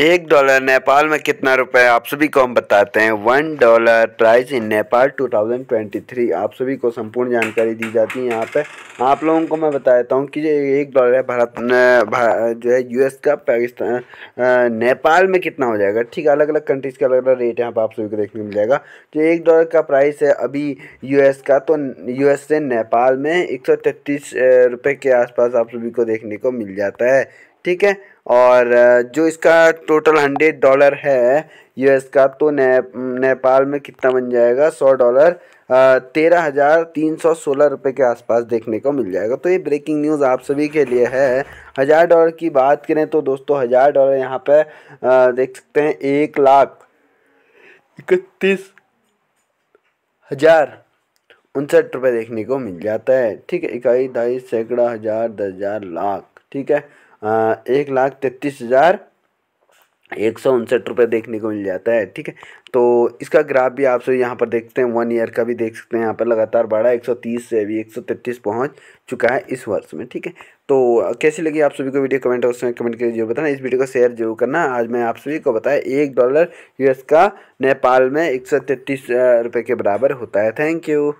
एक डॉलर नेपाल में कितना रुपए आप सभी को हम बताते हैं one dollar price in Nepal 2023 आप सभी को संपूर्ण जानकारी दी जाती है यहाँ पे आप लोगों को मैं बता देता हूँ कि एक डॉलर है भारत जो है यूएस का पाकिस्तान नेपाल में कितना हो जाएगा ठीक है अलग अलग कंट्रीज़ का अलग अलग रेट यहाँ पर आप सभी को देखने को मिल जाएगा जो तो एक डॉलर का प्राइस है अभी यू का तो यू से नेपाल में एक के आसपास आप सभी को देखने को मिल जाता है ठीक है और जो इसका टोटल हंड्रेड डॉलर है यूएस का तो ने, नेपाल में कितना बन जाएगा सौ डॉलर तेरह हज़ार तीन सौ सोलह रुपये के आसपास देखने को मिल जाएगा तो ये ब्रेकिंग न्यूज़ आप सभी के लिए है हज़ार डॉलर की बात करें तो दोस्तों हज़ार डॉलर यहाँ पे आ, देख सकते हैं एक लाख इकतीस हज़ार उनसठ रुपये देखने को मिल जाता है ठीक है इकाई ढाई सैकड़ा हज़ार दस हज़ार लाख ठीक है आ, एक लाख तैतीस हज़ार एक सौ उनसठ रुपये देखने को मिल जाता है ठीक है तो इसका ग्राफ भी आप सब यहाँ पर देखते हैं वन ईयर का भी देख सकते हैं यहाँ पर लगातार बढ़ा एक सौ तीस से अभी एक सौ तैतीस पहुँच चुका है इस वर्ष में ठीक है तो कैसी लगी आप सभी को वीडियो कमेंट बॉक्स में कमेंट करके जरूर बताना इस वीडियो को शेयर जरूर करना आज मैं आप सभी को बताया एक डॉलर यूएस का नेपाल में एक सौ रुपये के बराबर होता है थैंक यू